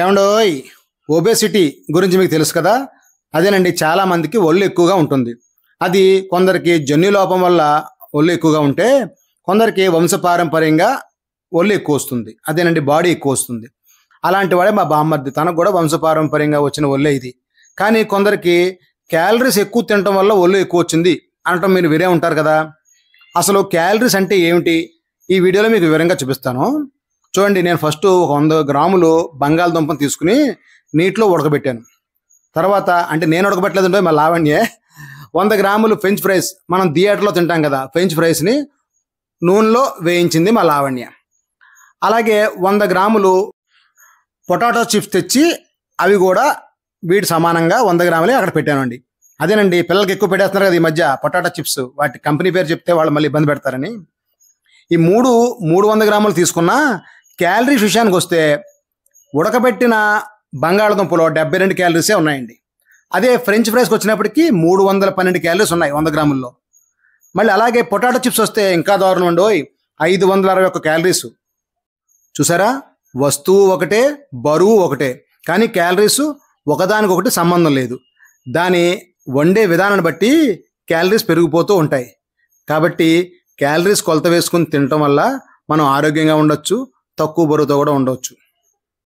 ఏమండోయ్ ఒబేసిటీ గురించి మీకు తెలుసు కదా అదేనండి చాలామందికి ఒళ్ళు ఎక్కువగా ఉంటుంది అది కొందరికి జన్యు లోపం వల్ల ఒళ్ళు ఎక్కువగా ఉంటే కొందరికి వంశపారంపర్యంగా ఒళ్ళు ఎక్కువ వస్తుంది అదేనండి బాడీ ఎక్కువ వస్తుంది అలాంటి వాడే మా బామ్మర్ది తనకు కూడా వంశపారంపర్యంగా వచ్చిన ఒళ్ళే ఇది కానీ కొందరికి క్యాలరీస్ ఎక్కువ తినటం వల్ల ఒళ్ళు ఎక్కువ వచ్చింది అనటం మీరు వినే ఉంటారు కదా అసలు క్యాలరీస్ అంటే ఏమిటి ఈ వీడియోలో మీకు వివరంగా చూపిస్తాను చూడండి నేను ఫస్ట్ ఒక వంద గ్రాములు బంగాళదుంపను తీసుకుని నీటిలో ఉడకబెట్టాను తర్వాత అంటే నేను ఉడకబెట్టలేదంటే మా లావణ్యే వంద గ్రాములు ఫ్రెంచ్ ఫ్రైస్ మనం థియేటర్లో తింటాం కదా ఫ్రెంచ్ ఫ్రైస్ని నూనెలో వేయించింది మా లావణ్య అలాగే వంద గ్రాములు పొటాటో చిప్స్ తెచ్చి అవి కూడా వీటి సమానంగా వంద గ్రాములే అక్కడ పెట్టానండి అదేనండి పిల్లలకి ఎక్కువ పెట్టేస్తున్నారు కదా ఈ మధ్య పొటాటో చిప్స్ వాటి కంపెనీ పేరు చెప్తే వాళ్ళు మళ్ళీ ఇబ్బంది పెడతారని ఈ మూడు మూడు వంద గ్రాములు తీసుకున్నా క్యాలరీస్ విషయానికి వస్తే ఉడకబెట్టిన బంగాళదుంపలో డెబ్బై రెండు క్యాలరీసే ఉన్నాయండి అదే ఫ్రెంచ్ ఫ్రైస్కి వచ్చినప్పటికీ మూడు వందల పన్నెండు క్యాలరీస్ ఉన్నాయి వంద గ్రాముల్లో మళ్ళీ అలాగే పొటాటో చిప్స్ వస్తే ఇంకా దారుణం ఉండోయ్ ఐదు వందల అరవై ఒక్క క్యాలరీస్ చూసారా వస్తువు ఒకటే బరువు ఒకటే కానీ క్యాలరీస్ ఒకదానికొకటి సంబంధం లేదు దాని వండే విధానాన్ని బట్టి క్యాలరీస్ పెరిగిపోతూ ఉంటాయి కాబట్టి క్యాలరీస్ కొలత వేసుకుని తినటం వల్ల మనం ఆరోగ్యంగా ఉండొచ్చు తక్కువ బరువుతో కూడా ఉండవచ్చు